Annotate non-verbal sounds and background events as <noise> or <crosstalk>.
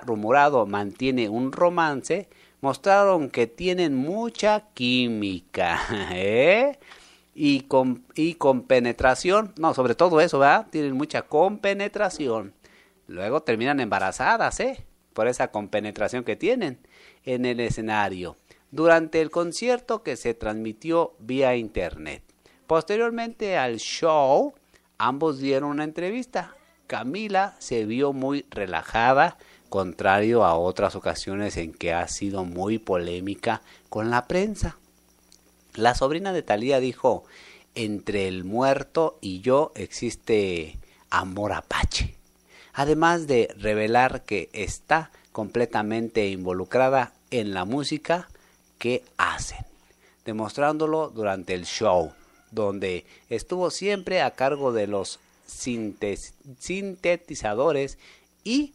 rumorado mantiene un romance, mostraron que tienen mucha química, <laughs> ¿eh? Y con, y con penetración, no, sobre todo eso, va Tienen mucha compenetración. Luego terminan embarazadas, ¿eh? Por esa compenetración que tienen en el escenario. Durante el concierto que se transmitió vía internet. Posteriormente al show, ambos dieron una entrevista. Camila se vio muy relajada, contrario a otras ocasiones en que ha sido muy polémica con la prensa. La sobrina de Talía dijo, entre el muerto y yo existe amor apache, además de revelar que está completamente involucrada en la música que hacen, demostrándolo durante el show, donde estuvo siempre a cargo de los sintetizadores y